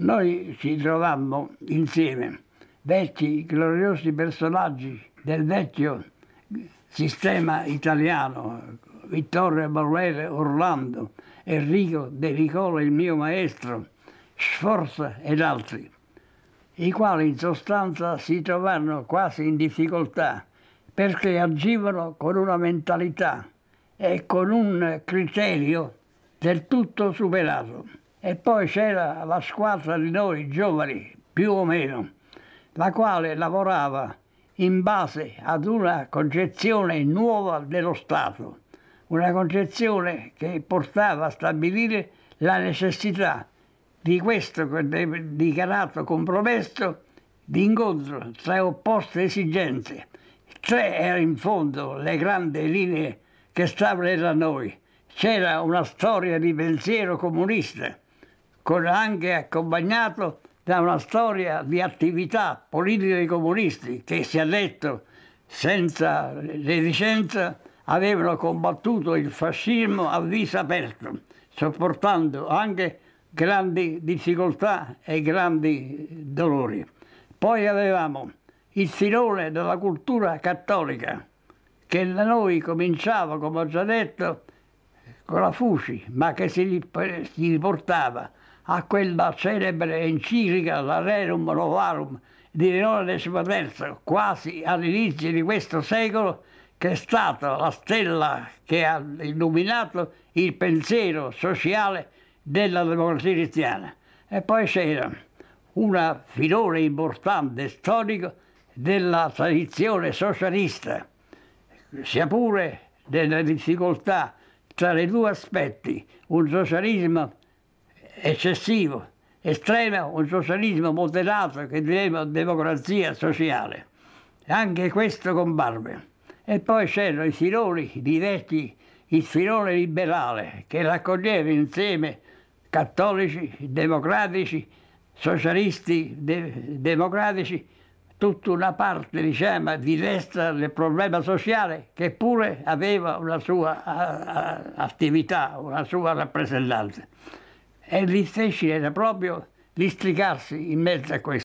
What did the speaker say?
Noi ci trovammo insieme, vecchi gloriosi personaggi del vecchio sistema italiano, Vittorio Emanuele Orlando, Enrico De Nicola, il mio maestro, Sforza ed altri, i quali in sostanza si trovarono quasi in difficoltà perché agivano con una mentalità e con un criterio del tutto superato. E poi c'era la squadra di noi giovani, più o meno, la quale lavorava in base ad una concezione nuova dello Stato, una concezione che portava a stabilire la necessità di questo dichiarato compromesso di incontro tra opposte esigenze. Tre erano in fondo le grandi linee che stavano da noi. C'era una storia di pensiero comunista con anche accompagnato da una storia di attività politica dei comunisti che si è detto senza reticenza avevano combattuto il fascismo a viso aperto, sopportando anche grandi difficoltà e grandi dolori. Poi avevamo il filone della cultura cattolica, che da noi cominciava, come ho già detto, con la Fuci, ma che si riportava a quella celebre enciclica La Rerum Novarum di Leone X, quasi all'inizio di questo secolo, che è stata la stella che ha illuminato il pensiero sociale della democrazia cristiana. E poi c'era una filone importante storico della tradizione socialista, sia pure delle difficoltà tra i due aspetti, un socialismo eccessivo, estremo, un socialismo moderato che diremo democrazia sociale. Anche questo comparve. E poi c'erano i filoni diretti, il filone liberale, che raccoglieva insieme cattolici, democratici, socialisti, de democratici, tutta una parte diciamo, di destra del problema sociale che pure aveva una sua attività, una sua rappresentanza e lì era proprio l'istricarsi in mezzo a questo.